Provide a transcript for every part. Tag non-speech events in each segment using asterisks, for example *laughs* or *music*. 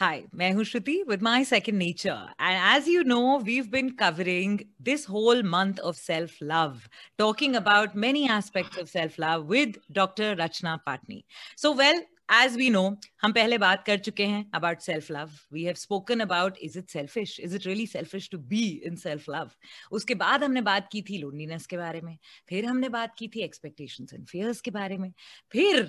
Hi, मैं हूं श्रुति with my second nature. And as you know, we've been covering this whole month of self love, talking about many aspects of self love with Dr. Rachna Patni. So, well, as we know, हम पहले बात कर चुके हैं about self love. We have spoken about is it selfish? Is it really selfish to be in self love? उसके बाद हमने बात की थी loneliness के बारे में फिर हमने बात की थी expectations and fears के बारे में फिर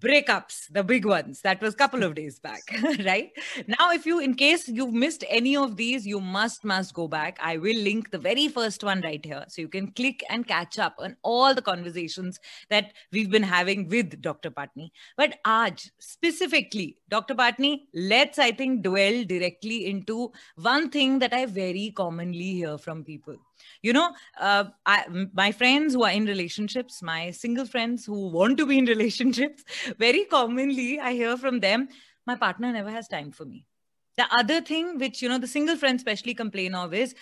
breakups the big ones that was a couple of days back *laughs* right now if you in case you've missed any of these you must must go back i will link the very first one right here so you can click and catch up on all the conversations that we've been having with dr patni but aj specifically dr patni let's i think dwell directly into one thing that i very commonly hear from people you know uh, I, my friends who are in relationships my single friends who want to be in *laughs* relationships very commonly i hear from them my partner never has time for me the other thing which you know the single friends especially complain of is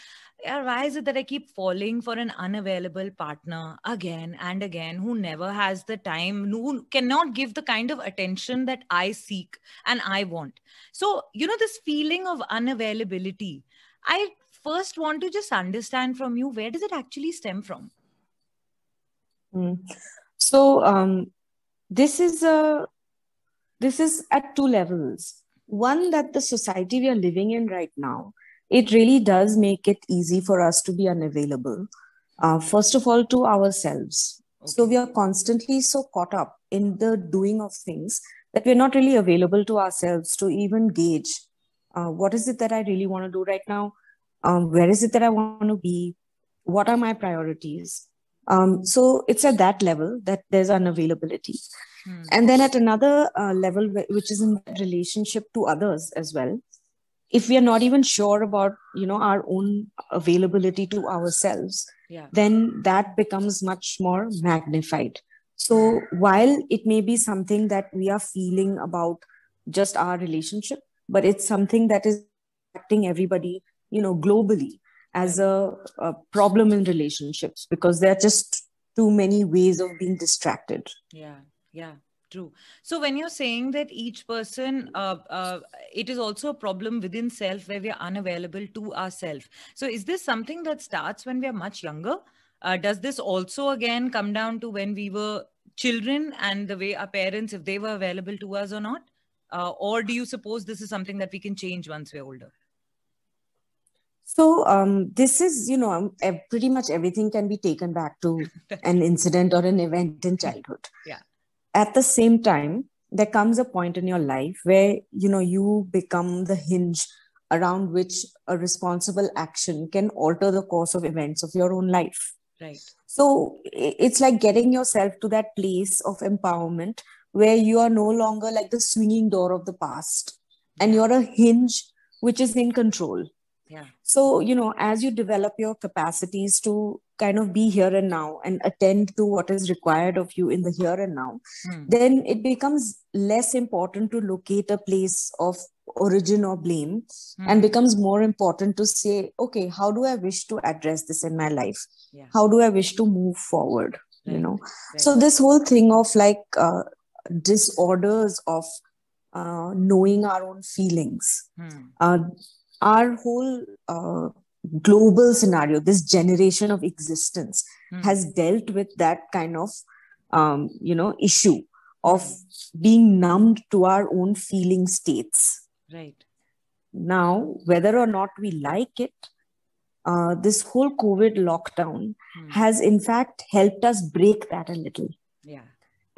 yeah, why is it that I keep falling for an unavailable partner again and again who never has the time, who cannot give the kind of attention that I seek and I want? So, you know, this feeling of unavailability, I first want to just understand from you where does it actually stem from? Hmm. So um, this is a this is at two levels. One that the society we are living in right now, it really does make it easy for us to be unavailable. Uh, first of all, to ourselves. Okay. So we are constantly so caught up in the doing of things that we're not really available to ourselves to even gauge uh, what is it that I really want to do right now? um, where is it that i want to be what are my priorities um, so it's at that level that there's unavailability, hmm. and then at another uh, level which is in relationship to others as well if we are not even sure about you know our own availability to ourselves yeah. then that becomes much more magnified so while it may be something that we are feeling about just our relationship but it's something that is affecting everybody you know globally as a, a problem in relationships because there are just too many ways of being distracted yeah yeah true so when you're saying that each person uh, uh, it is also a problem within self where we are unavailable to ourselves so is this something that starts when we are much younger uh, does this also again come down to when we were children and the way our parents if they were available to us or not uh, or do you suppose this is something that we can change once we're older so um, this is, you know, um, pretty much everything can be taken back to *laughs* an incident or an event in childhood. Yeah. At the same time, there comes a point in your life where you know you become the hinge around which a responsible action can alter the course of events of your own life. Right. So it's like getting yourself to that place of empowerment where you are no longer like the swinging door of the past, and you're a hinge which is in control yeah so you know as you develop your capacities to kind of be here and now and attend to what is required of you in the here and now hmm. then it becomes less important to locate a place of origin or blame hmm. and becomes more important to say okay how do i wish to address this in my life yeah. how do i wish to move forward right. you know right. so this whole thing of like uh, disorders of uh, knowing our own feelings hmm. uh, our whole uh, global scenario, this generation of existence, mm. has dealt with that kind of um, you know issue of being numbed to our own feeling states. Right. Now, whether or not we like it, uh, this whole COVID lockdown mm. has in fact helped us break that a little. Yeah.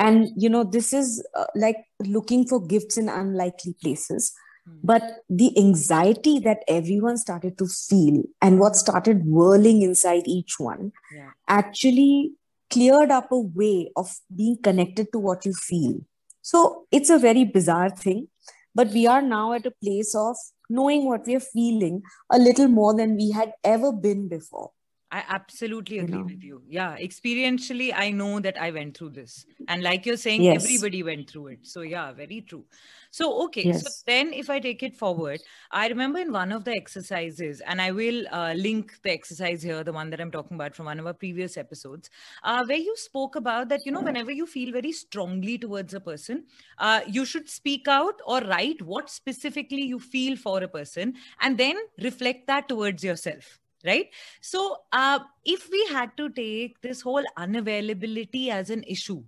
And, you know, this is uh, like looking for gifts in unlikely places. Hmm. But the anxiety that everyone started to feel and what started whirling inside each one yeah. actually cleared up a way of being connected to what you feel. So it's a very bizarre thing, but we are now at a place of knowing what we are feeling a little more than we had ever been before. I absolutely agree you know? with you. Yeah, experientially, I know that I went through this. And like you're saying, yes. everybody went through it. So, yeah, very true. So, okay. Yes. So, then if I take it forward, I remember in one of the exercises, and I will uh, link the exercise here, the one that I'm talking about from one of our previous episodes, uh, where you spoke about that, you know, whenever you feel very strongly towards a person, uh, you should speak out or write what specifically you feel for a person and then reflect that towards yourself right so uh, if we had to take this whole unavailability as an issue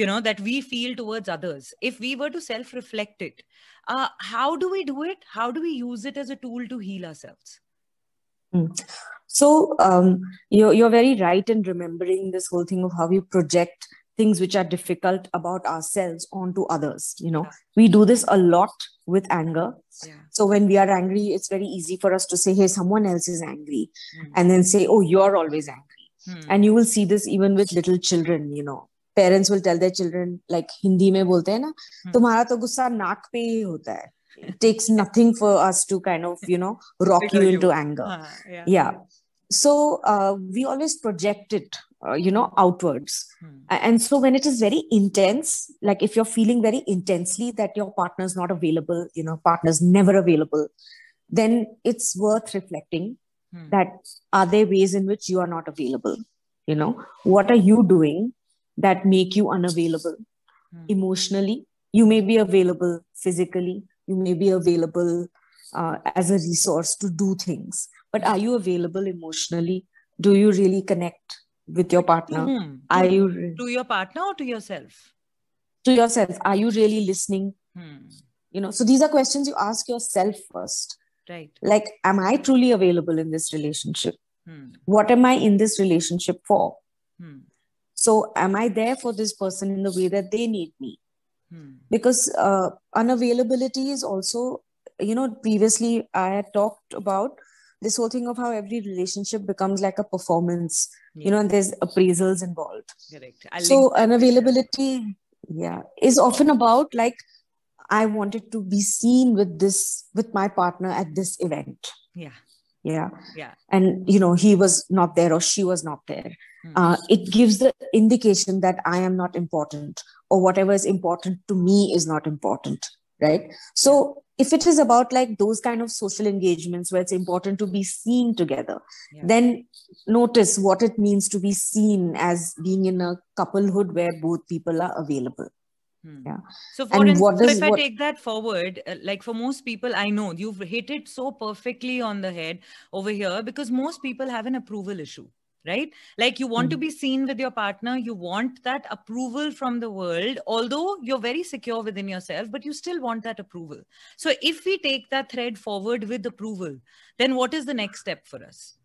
you know that we feel towards others if we were to self reflect it uh, how do we do it how do we use it as a tool to heal ourselves hmm. so um, you're, you're very right in remembering this whole thing of how we project things which are difficult about ourselves onto others you know we do this a lot with anger yeah. so when we are angry it's very easy for us to say hey someone else is angry mm. and then say oh you're always angry mm. and you will see this even with little children you know parents will tell their children, like Hindi में bolte हैं ना तुम्हारा तो गुस्सा नाक पे ही होता it takes nothing for us to kind of you know rock you into anger ah, yeah, yeah. so uh, we always project it uh, you know outwards hmm. and so when it is very intense like if you're feeling very intensely that your partner is not available you know partner's never available then it's worth reflecting hmm. that are there ways in which you are not available you know what are you doing that make you unavailable hmm. emotionally you may be available physically you may be available uh, as a resource to do things but are you available emotionally do you really connect with your partner hmm. to are to, you to your partner or to yourself to yourself are you really listening hmm. you know so these are questions you ask yourself first right like am i truly available in this relationship hmm. what am i in this relationship for hmm. so am i there for this person in the way that they need me hmm. because uh, unavailability is also you know previously i had talked about this whole thing of how every relationship becomes like a performance you know and there's appraisals involved correct I'll so unavailability yeah is often about like i wanted to be seen with this with my partner at this event yeah yeah yeah and you know he was not there or she was not there mm. uh, it gives the indication that i am not important or whatever is important to me is not important right so if it is about like those kind of social engagements where it's important to be seen together yeah. then notice what it means to be seen as being in a couplehood where both people are available hmm. yeah so, for and instance, so if i take that forward uh, like for most people i know you've hit it so perfectly on the head over here because most people have an approval issue right like you want mm. to hmm. be seen with your partner you want that approval from the world although you're very secure within yourself but you still want that approval so if we take that thread forward with approval then what is the next step for us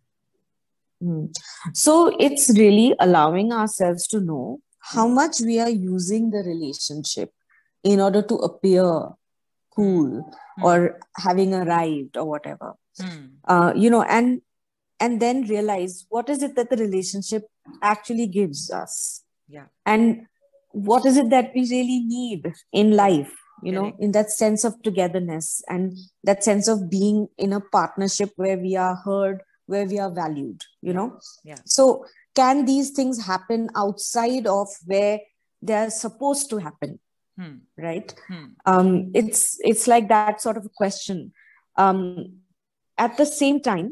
hmm. so it's really allowing ourselves to know how hmm. much we are using the relationship in order to appear cool mm. or having arrived or whatever uh, you know and and then realize what is it that the relationship actually gives us yeah and what is it that we really need in life you know in that sense of togetherness and that sense of being in a partnership where we are heard where we are valued you know yeah so can these things happen outside of where they're supposed to happen hmm. right hmm. um it's it's like that sort of a question um at the same time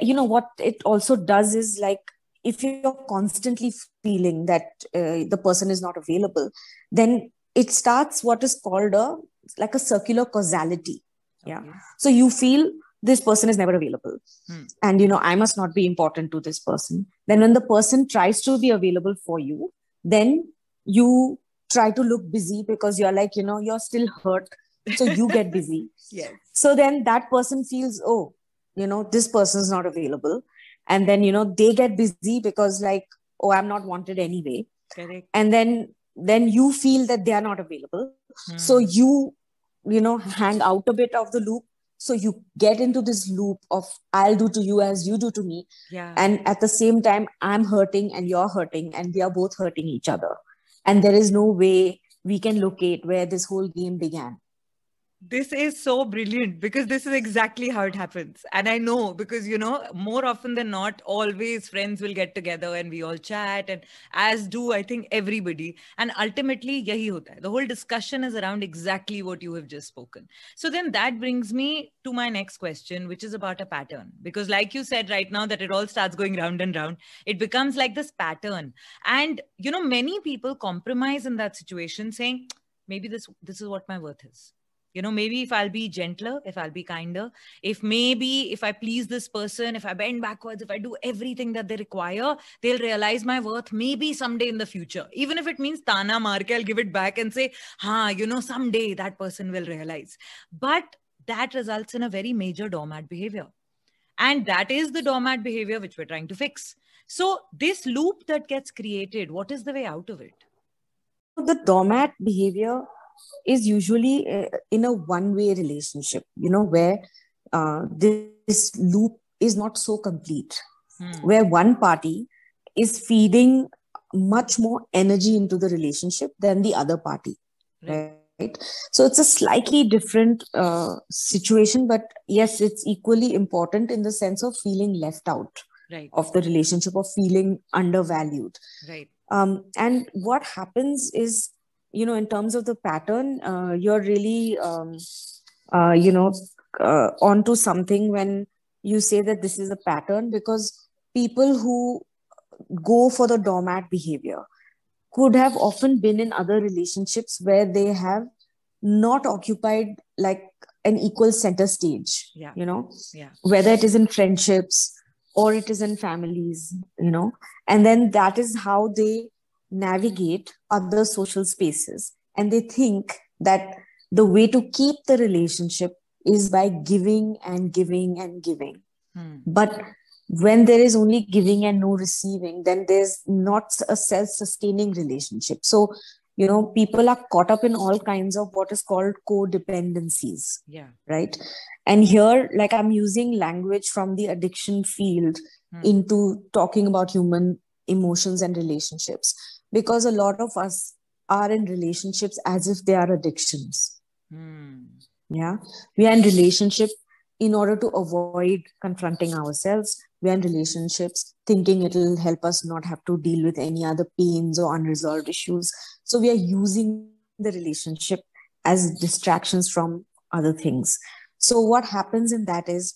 you know what it also does is like if you're constantly feeling that uh, the person is not available then it starts what is called a like a circular causality yeah okay. so you feel this person is never available hmm. and you know i must not be important to this person then when the person tries to be available for you then you try to look busy because you're like you know you're still hurt so you get busy *laughs* yes so then that person feels oh you know this person is not available and then you know they get busy because like oh i'm not wanted anyway Correct. and then then you feel that they are not available hmm. so you you know hang out a bit of the loop so you get into this loop of i'll do to you as you do to me yeah. and at the same time i'm hurting and you're hurting and we are both hurting each other and there is no way we can locate where this whole game began this is so brilliant because this is exactly how it happens and i know because you know more often than not always friends will get together and we all chat and as do i think everybody and ultimately yahi hota hai. the whole discussion is around exactly what you have just spoken so then that brings me to my next question which is about a pattern because like you said right now that it all starts going round and round it becomes like this pattern and you know many people compromise in that situation saying maybe this this is what my worth is you know maybe if i'll be gentler if i'll be kinder if maybe if i please this person if i bend backwards if i do everything that they require they'll realize my worth maybe someday in the future even if it means tana marke i'll give it back and say ha you know someday that person will realize but that results in a very major doormat behavior and that is the doormat behavior which we're trying to fix so this loop that gets created what is the way out of it the doormat behavior is usually uh, in a one way relationship you know where uh, this, this, loop is not so complete hmm. where one party is feeding much more energy into the relationship than the other party right, right? so it's a slightly different uh, situation but yes it's equally important in the sense of feeling left out right. of the relationship of feeling undervalued right um, and what happens is you know, in terms of the pattern, uh, you're really, um, uh, you know, uh, onto something when you say that this is a pattern because people who go for the doormat behavior could have often been in other relationships where they have not occupied like an equal center stage yeah. you know yeah. whether it is in friendships or it is in families you know and then that is how they navigate other social spaces and they think that the way to keep the relationship is by giving and giving and giving hmm. but when there is only giving and no receiving then there's not a self-sustaining relationship so you know people are caught up in all kinds of what is called codependencies yeah right and here like i'm using language from the addiction field hmm. into talking about human emotions and relationships because a lot of us are in relationships as if they are addictions. Hmm. Yeah. We are in relationship in order to avoid confronting ourselves. We are in relationships thinking it'll help us not have to deal with any other pains or unresolved issues. So we are using the relationship as distractions from other things. So what happens in that is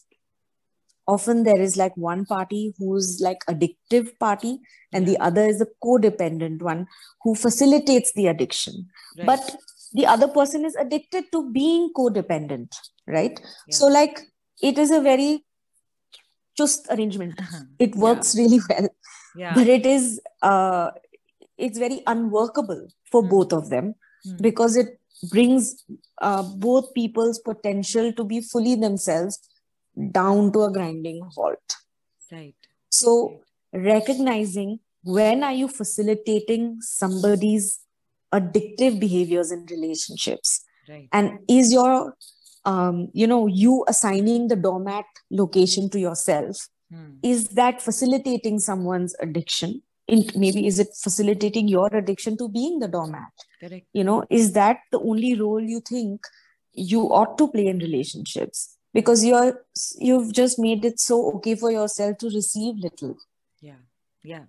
often there is like one party who's like addictive party and yeah. the other is a codependent one who facilitates the addiction right. but the other person is addicted to being codependent right yeah. so like it is a very just arrangement uh-huh. it works yeah. really well yeah. but it is uh, it's very unworkable for mm. both of them mm. because it brings uh, both people's potential to be fully themselves down to a grinding halt right so recognizing when are you facilitating somebody's addictive behaviors in relationships right. and is your um, you know you assigning the doormat location to yourself hmm. is that facilitating someone's addiction in, maybe is it facilitating your addiction to being the doormat Correct. you know is that the only role you think you ought to play in relationships because you're you've just made it so okay for yourself to receive little yeah yeah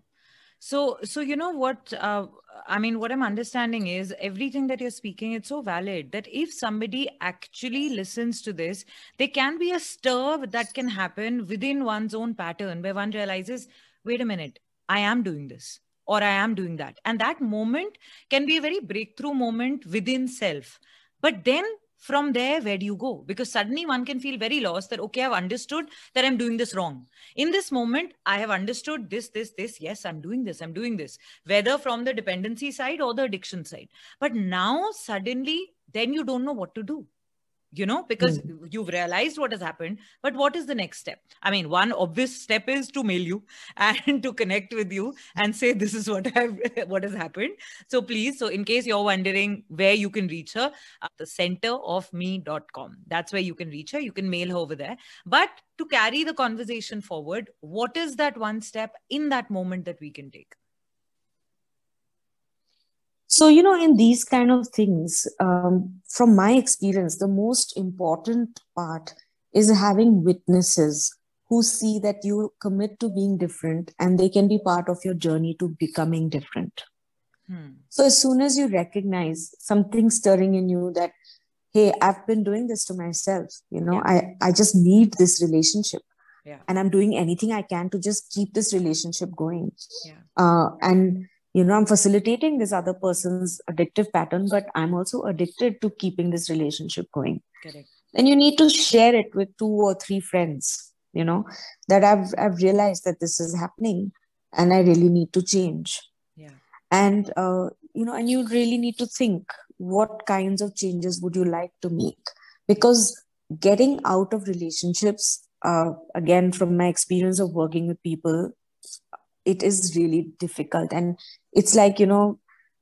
so so you know what uh, i mean what i'm understanding is everything that you're speaking it's so valid that if somebody actually listens to this there can be a stir that can happen within one's own pattern where one realizes wait a minute i am doing this or i am doing that and that moment can be a very breakthrough moment within self but then from there where do you go because suddenly one can feel very lost that okay i've understood that i'm doing this wrong in this moment i have understood this this this yes i'm doing this i'm doing this whether from the dependency side or the addiction side but now suddenly then you don't know what to do you know because mm. you've realized what has happened but what is the next step i mean one obvious step is to mail you *laughs* and to connect with you and say this is what i've *laughs* what has happened so please so in case you're wondering where you can reach her at uh, the center of me.com that's where you can reach her you can mail her over there but to carry the conversation forward what is that one step in that moment that we can take so you know in these kind of things um, from my experience the most important part is having witnesses who see that you commit to being different and they can be part of your journey to becoming different hmm. so as soon as you recognize something stirring in you that hey i've been doing this to myself you know yeah. i i just need this relationship yeah. and i'm doing anything i can to just keep this relationship going yeah. uh, and you know i'm facilitating this other person's addictive pattern but i'm also addicted to keeping this relationship going correct and you need to share it with two or three friends you know that i've i've realized that this is happening and i really need to change yeah and uh, you know and you really need to think what kinds of changes would you like to make because getting out of relationships uh, again from my experience of working with people it is really difficult and it's like you know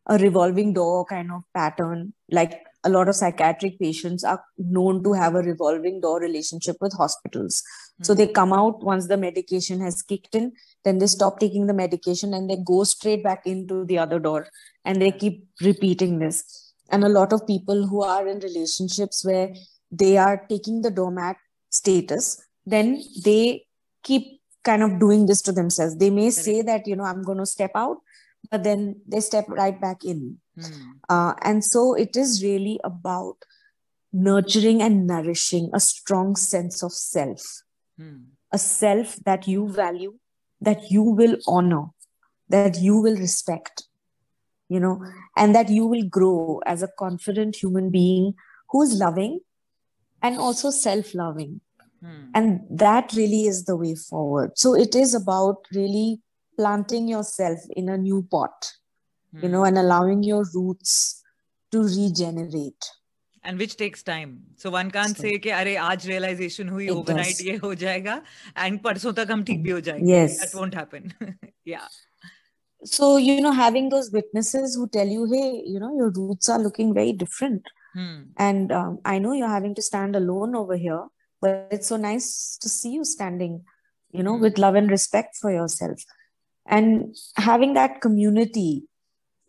a revolving door kind of pattern like a lot of psychiatric patients are known to have a revolving door relationship with hospitals mm-hmm. so they come out once the medication has kicked in then they stop taking the medication and they go straight back into the other door and they keep repeating this and a lot of people who are in relationships where they are taking the doormat status then they keep kind of doing this to themselves they may say that you know i'm going to step out but then they step right back in. Mm. Uh, and so it is really about nurturing and nourishing a strong sense of self, mm. a self that you value, that you will honor, that you will respect, you know, and that you will grow as a confident human being who's loving and also self loving. Mm. And that really is the way forward. So it is about really planting yourself in a new pot mm. you hmm. know and allowing your roots to regenerate and which takes time so one can't so, say कि अरे आज realization हुई overnight ये हो जाएगा and yes that won't happen *laughs* yeah so you know having those witnesses who tell you hey you know your roots are looking very different hmm. and um, i know you're having to stand alone over here but it's so nice to see you standing you know hmm. with love and respect for yourself and having that community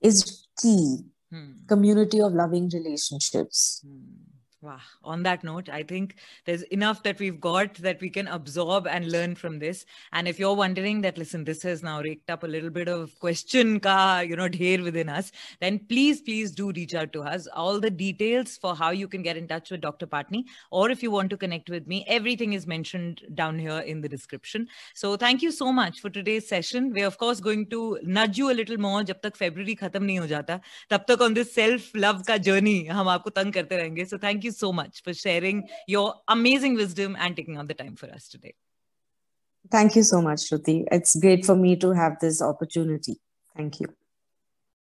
is key hmm. community of loving relationships hmm. Wow. On that note, I think there's enough that we've got that we can absorb and learn from this. And if you're wondering that, listen, this has now raked up a little bit of question ka, you know, here within us, then please, please do reach out to us. All the details for how you can get in touch with Dr. Patni, or if you want to connect with me, everything is mentioned down here in the description. So thank you so much for today's session. We're of course going to nudge you a little more jab tak February khatam nahi ho jata, tab tak on this self-love ka journey, hum aapko tang karte rahenge. So thank you you so much for sharing your amazing wisdom and taking on the time for us today. Thank you so much, Shruti. It's great for me to have this opportunity. Thank you.